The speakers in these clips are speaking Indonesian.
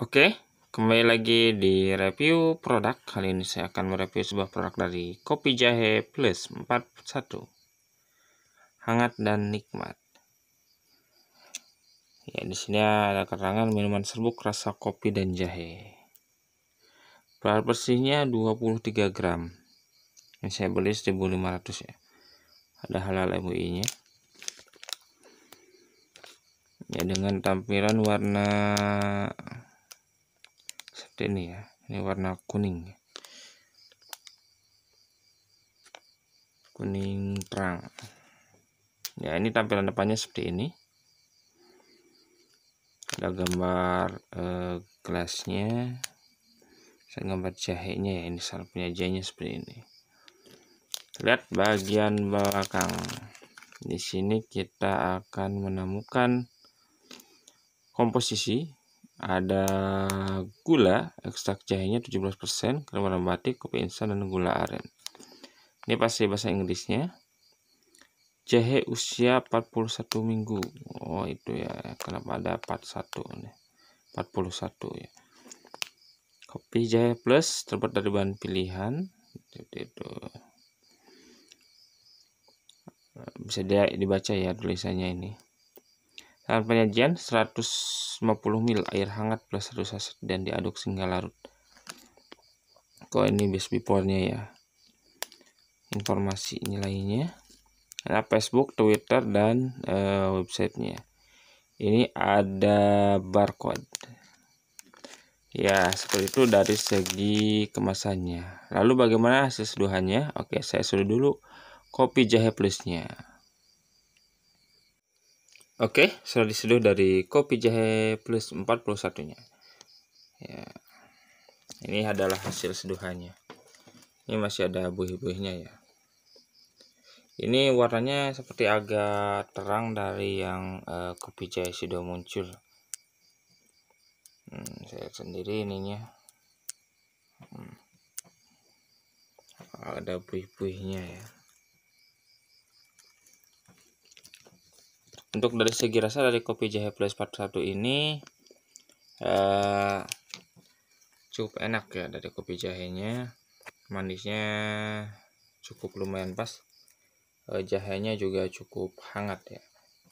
Oke, kembali lagi di review produk. Kali ini saya akan mereview sebuah produk dari Kopi Jahe Plus 41. Hangat dan nikmat. Ya, di sini ada keterangan minuman serbuk rasa kopi dan jahe. Berat bersihnya 23 gram. Yang saya beli 1500 ya. Ada halal MUI-nya. Ya dengan tampilan warna seperti ini ya ini warna kuning ya. kuning terang ya ini tampilan depannya seperti ini ada gambar eh, gelasnya saya gambar jahenya ya ini salah punya jahenya seperti ini lihat bagian belakang di sini kita akan menemukan komposisi ada gula ekstrak jahenya 17% krim aromatik kopi instan dan gula aren ini pasti bahasa Inggrisnya jahe usia 41 minggu oh itu ya kenapa ada 41 ini 41 ya kopi jahe plus terbuat dari bahan pilihan jadi itu eh, bisa dia dibaca ya tulisannya ini dan penyajian 150 ml air hangat plus 1 saset dan diaduk sehingga larut. Kok ini base before-nya ya. Informasi lainnya, Ada Facebook, Twitter, dan e, websitenya. Ini ada barcode. Ya, seperti itu dari segi kemasannya. Lalu bagaimana hasil seduhannya? Oke, saya suruh dulu kopi jahe plusnya. Oke, sudah diseduh dari kopi jahe plus 41 nya. Ya. Ini adalah hasil seduhannya. Ini masih ada buih-buihnya ya. Ini warnanya seperti agak terang dari yang uh, kopi jahe sudah muncul. Hmm, saya sendiri ininya. Hmm. Ada buih-buihnya ya. untuk dari segi rasa dari kopi jahe plus 41 ini eh cukup enak ya dari kopi jahenya manisnya cukup lumayan pas jahe eh, jahenya juga cukup hangat ya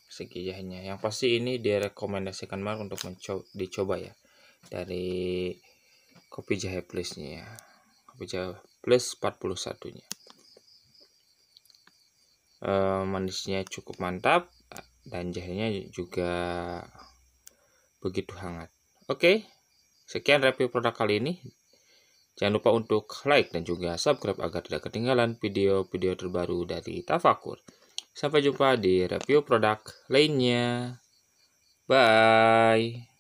segi jahenya yang pasti ini direkomendasikan banget untuk mencoba dicoba ya dari kopi jahe plusnya ya kopi jahe plus 41 nya e, manisnya cukup mantap dan jahenya juga begitu hangat. Oke, sekian review produk kali ini. Jangan lupa untuk like dan juga subscribe agar tidak ketinggalan video-video terbaru dari Tafakur. Sampai jumpa di review produk lainnya. Bye.